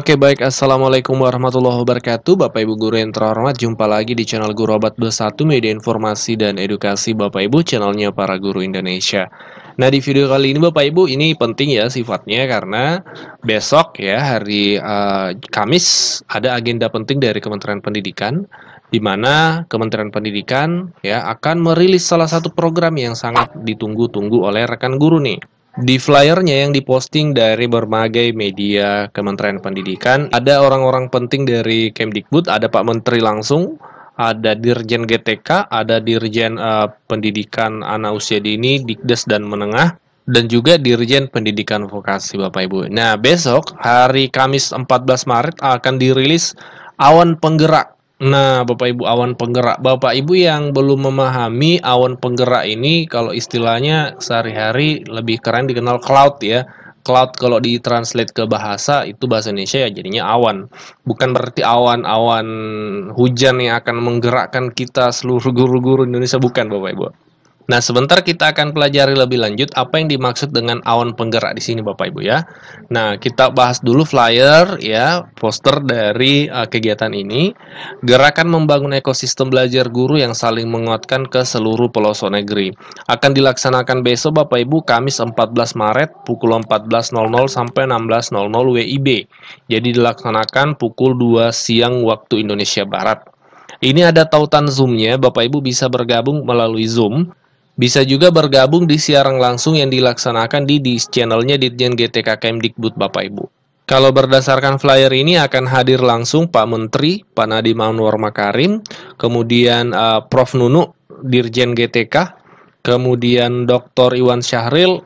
Oke baik, Assalamualaikum warahmatullahi wabarakatuh Bapak Ibu Guru yang terhormat Jumpa lagi di channel Guru Obat 21 Media Informasi dan Edukasi Bapak Ibu Channelnya para guru Indonesia Nah di video kali ini Bapak Ibu ini penting ya sifatnya Karena besok ya hari uh, Kamis Ada agenda penting dari Kementerian Pendidikan di mana Kementerian Pendidikan ya akan merilis salah satu program yang sangat ditunggu-tunggu oleh rekan guru nih di flyernya yang diposting dari berbagai media Kementerian Pendidikan ada orang-orang penting dari Kemdikbud, ada Pak Menteri langsung, ada Dirjen GTK, ada Dirjen uh, Pendidikan Anak Usia Dini, Dikdes dan Menengah, dan juga Dirjen Pendidikan Vokasi Bapak Ibu. Nah, besok hari Kamis 14 Maret akan dirilis Awan Penggerak Nah, Bapak Ibu awan penggerak. Bapak Ibu yang belum memahami awan penggerak ini kalau istilahnya sehari-hari lebih keren dikenal cloud ya. Cloud kalau ditranslate ke bahasa itu bahasa Indonesia ya jadinya awan. Bukan berarti awan-awan hujan yang akan menggerakkan kita seluruh guru-guru Indonesia bukan Bapak Ibu. Nah, sebentar kita akan pelajari lebih lanjut apa yang dimaksud dengan awan penggerak di sini Bapak Ibu ya. Nah, kita bahas dulu flyer ya, poster dari uh, kegiatan ini. Gerakan membangun ekosistem belajar guru yang saling menguatkan ke seluruh pelosok negeri. Akan dilaksanakan besok Bapak Ibu Kamis 14 Maret pukul 14.00 sampai 16.00 WIB. Jadi dilaksanakan pukul 2 siang waktu Indonesia Barat. Ini ada tautan Zoom-nya, Bapak Ibu bisa bergabung melalui Zoom. Bisa juga bergabung di siaran langsung yang dilaksanakan di, di channelnya Ditjen GTK Kemdikbud Bapak Ibu. Kalau berdasarkan flyer ini akan hadir langsung Pak Menteri, Pak Nadiem Anwar Makarim, kemudian uh, Prof Nunu, Dirjen GTK, kemudian Dr. Iwan Syahril,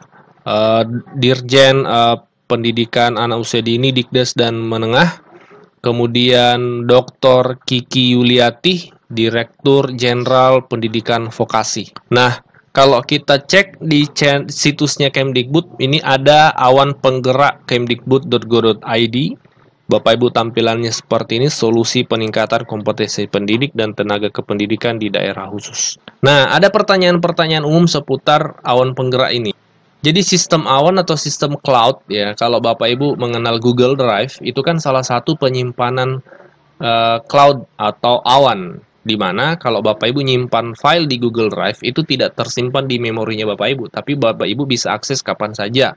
uh, Dirjen uh, Pendidikan Anak Usia Dini, Dikdes dan Menengah, kemudian Dr. Kiki Yuliati, Direktur Jenderal Pendidikan Vokasi. Nah, kalau kita cek di situsnya Kemdikbud ini ada awan penggerak kemdikbud.go.id Bapak Ibu tampilannya seperti ini solusi peningkatan kompetensi pendidik dan tenaga kependidikan di daerah khusus. Nah, ada pertanyaan-pertanyaan umum seputar awan penggerak ini. Jadi sistem awan atau sistem cloud ya, kalau Bapak Ibu mengenal Google Drive itu kan salah satu penyimpanan uh, cloud atau awan di mana kalau Bapak Ibu nyimpan file di Google Drive itu tidak tersimpan di memorinya Bapak Ibu, tapi Bapak Ibu bisa akses kapan saja.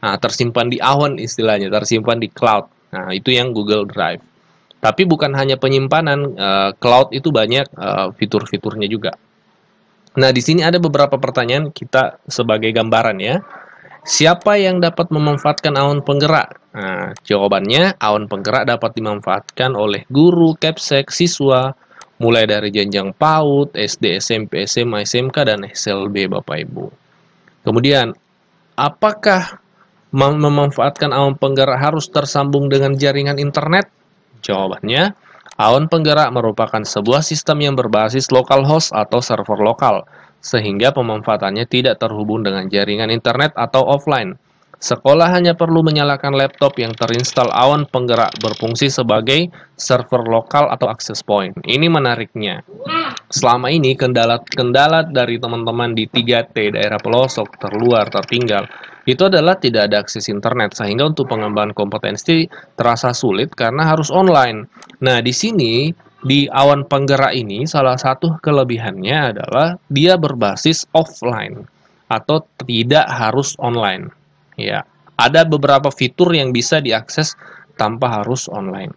Nah, tersimpan di awan istilahnya, tersimpan di cloud. Nah, itu yang Google Drive. Tapi bukan hanya penyimpanan, eh, cloud itu banyak eh, fitur-fiturnya juga. Nah, di sini ada beberapa pertanyaan kita sebagai gambaran ya. Siapa yang dapat memanfaatkan awan penggerak? Nah, jawabannya, awan penggerak dapat dimanfaatkan oleh guru, kepsek, siswa, mulai dari jenjang PAUD, SD, SMP, SMA, SMK, dan SLB Bapak Ibu. Kemudian, apakah mem memanfaatkan awan penggerak harus tersambung dengan jaringan internet? Jawabannya, awan penggerak merupakan sebuah sistem yang berbasis local host atau server lokal, sehingga pemanfaatannya tidak terhubung dengan jaringan internet atau offline. Sekolah hanya perlu menyalakan laptop yang terinstall awan penggerak berfungsi sebagai server lokal atau access point. Ini menariknya. Selama ini kendala-kendala dari teman-teman di 3T daerah pelosok terluar tertinggal itu adalah tidak ada akses internet sehingga untuk pengembangan kompetensi terasa sulit karena harus online. Nah, di sini di awan penggerak ini salah satu kelebihannya adalah dia berbasis offline atau tidak harus online. Ya, ada beberapa fitur yang bisa diakses tanpa harus online.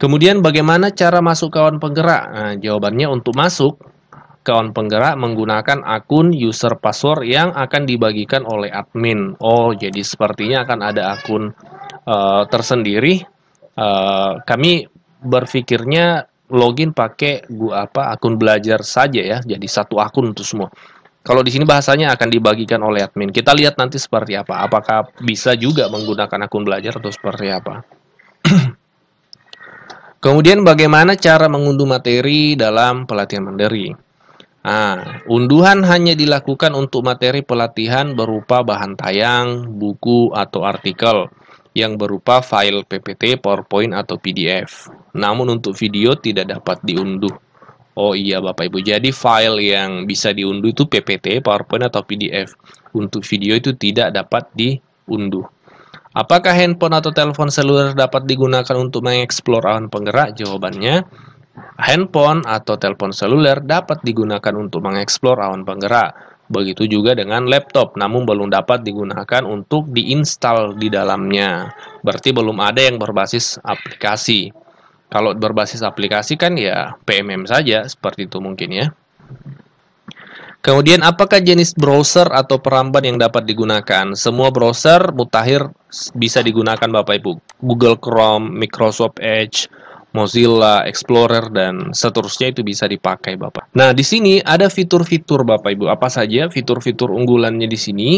Kemudian bagaimana cara masuk kawan penggerak? Nah, jawabannya untuk masuk kawan penggerak menggunakan akun user password yang akan dibagikan oleh admin. Oh, jadi sepertinya akan ada akun uh, tersendiri. Uh, kami berpikirnya login pakai gua apa akun belajar saja ya. Jadi satu akun untuk semua kalau di sini bahasanya akan dibagikan oleh admin. Kita lihat nanti seperti apa. Apakah bisa juga menggunakan akun belajar atau seperti apa. Kemudian bagaimana cara mengunduh materi dalam pelatihan mandiri? Nah, unduhan hanya dilakukan untuk materi pelatihan berupa bahan tayang, buku, atau artikel yang berupa file PPT, PowerPoint, atau PDF. Namun untuk video tidak dapat diunduh. Oh iya Bapak Ibu, jadi file yang bisa diunduh itu PPT, PowerPoint atau PDF. Untuk video itu tidak dapat diunduh. Apakah handphone atau telepon seluler dapat digunakan untuk mengeksplor awan penggerak? Jawabannya, handphone atau telepon seluler dapat digunakan untuk mengeksplor awan penggerak. Begitu juga dengan laptop, namun belum dapat digunakan untuk diinstal di dalamnya. Berarti belum ada yang berbasis aplikasi. Kalau berbasis aplikasi kan ya PMM saja, seperti itu mungkin ya. Kemudian apakah jenis browser atau peramban yang dapat digunakan? Semua browser mutakhir bisa digunakan Bapak Ibu. Google Chrome, Microsoft Edge, Mozilla, Explorer dan seterusnya itu bisa dipakai Bapak. Nah, di sini ada fitur-fitur Bapak Ibu. Apa saja fitur-fitur unggulannya di sini?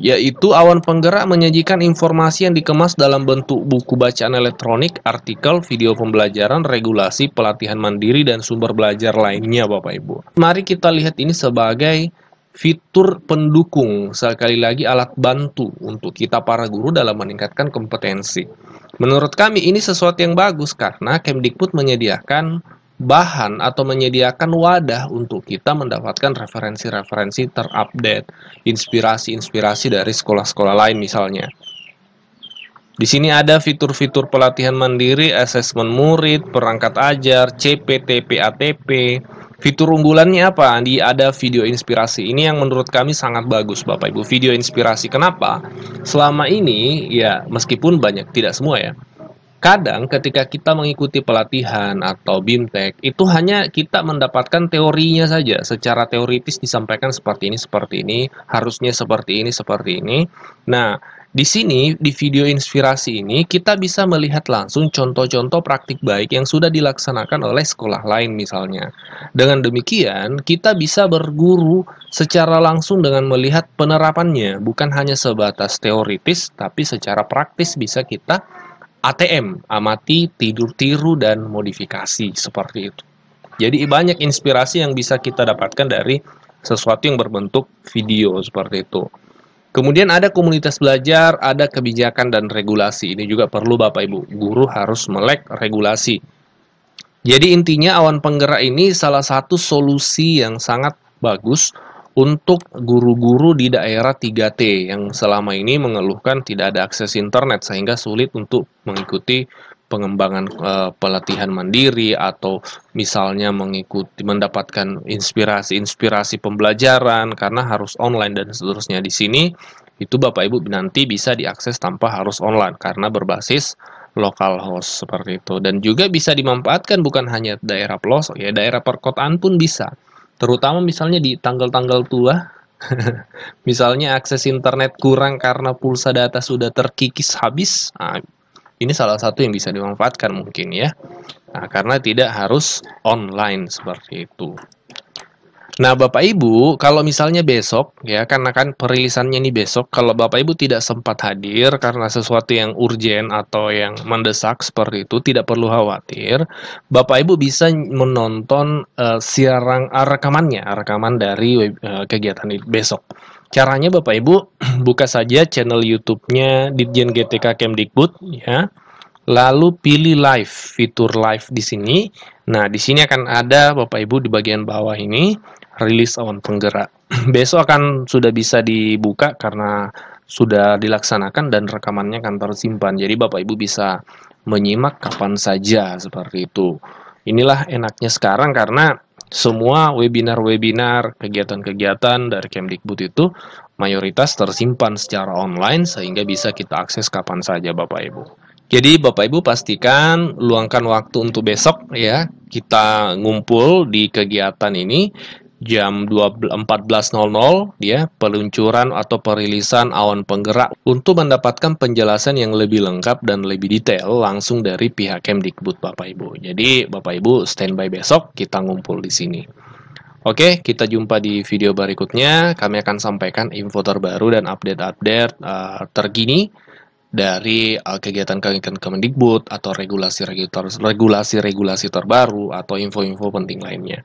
yaitu awan penggerak menyajikan informasi yang dikemas dalam bentuk buku bacaan elektronik, artikel, video pembelajaran, regulasi, pelatihan mandiri, dan sumber belajar lainnya Bapak Ibu. Mari kita lihat ini sebagai fitur pendukung, sekali lagi alat bantu untuk kita para guru dalam meningkatkan kompetensi. Menurut kami ini sesuatu yang bagus karena Kemdikbud menyediakan bahan atau menyediakan wadah untuk kita mendapatkan referensi-referensi terupdate, inspirasi-inspirasi dari sekolah-sekolah lain misalnya. Di sini ada fitur-fitur pelatihan mandiri, asesmen murid, perangkat ajar, CPTP, ATP. Fitur unggulannya apa? Di ada video inspirasi. Ini yang menurut kami sangat bagus, Bapak Ibu. Video inspirasi kenapa? Selama ini ya meskipun banyak tidak semua ya kadang ketika kita mengikuti pelatihan atau bimtek itu hanya kita mendapatkan teorinya saja secara teoritis disampaikan seperti ini seperti ini harusnya seperti ini seperti ini nah di sini di video inspirasi ini kita bisa melihat langsung contoh-contoh praktik baik yang sudah dilaksanakan oleh sekolah lain misalnya dengan demikian kita bisa berguru secara langsung dengan melihat penerapannya bukan hanya sebatas teoritis tapi secara praktis bisa kita ATM, amati, tidur tiru, dan modifikasi, seperti itu. Jadi banyak inspirasi yang bisa kita dapatkan dari sesuatu yang berbentuk video, seperti itu. Kemudian ada komunitas belajar, ada kebijakan dan regulasi. Ini juga perlu Bapak Ibu, guru harus melek regulasi. Jadi intinya awan penggerak ini salah satu solusi yang sangat bagus untuk guru-guru di daerah 3T yang selama ini mengeluhkan tidak ada akses internet sehingga sulit untuk mengikuti pengembangan e, pelatihan mandiri atau misalnya mengikuti mendapatkan inspirasi-inspirasi pembelajaran karena harus online dan seterusnya di sini itu Bapak Ibu nanti bisa diakses tanpa harus online karena berbasis lokal host seperti itu dan juga bisa dimanfaatkan bukan hanya daerah pelosok ya daerah perkotaan pun bisa Terutama misalnya di tanggal-tanggal tua, misalnya akses internet kurang karena pulsa data sudah terkikis habis, nah, ini salah satu yang bisa dimanfaatkan mungkin ya. Nah, karena tidak harus online seperti itu. Nah, Bapak Ibu, kalau misalnya besok ya, karena kan perilisannya ini besok, kalau Bapak Ibu tidak sempat hadir karena sesuatu yang urgent atau yang mendesak seperti itu, tidak perlu khawatir. Bapak Ibu bisa menonton uh, siaran eh, rekamannya, rekaman dari uh, kegiatan besok. Caranya Bapak Ibu buka saja channel YouTube-nya Ditjen GTK Kemdikbud ya. Lalu pilih live, fitur live di sini. Nah, di sini akan ada Bapak Ibu di bagian bawah ini rilis awan penggerak. Besok akan sudah bisa dibuka karena sudah dilaksanakan dan rekamannya akan tersimpan. Jadi Bapak Ibu bisa menyimak kapan saja seperti itu. Inilah enaknya sekarang karena semua webinar-webinar, kegiatan-kegiatan dari Kemdikbud itu mayoritas tersimpan secara online sehingga bisa kita akses kapan saja Bapak Ibu. Jadi Bapak Ibu pastikan luangkan waktu untuk besok ya kita ngumpul di kegiatan ini jam 14.00 ya peluncuran atau perilisan awan penggerak untuk mendapatkan penjelasan yang lebih lengkap dan lebih detail langsung dari pihak Kemdikbud Bapak Ibu. Jadi Bapak Ibu standby besok kita ngumpul di sini. Oke, kita jumpa di video berikutnya. Kami akan sampaikan info terbaru dan update-update uh, terkini dari eh, kegiatan-kegiatan uh, Kemendikbud atau regulasi-regulasi regulasi terbaru atau info-info penting lainnya.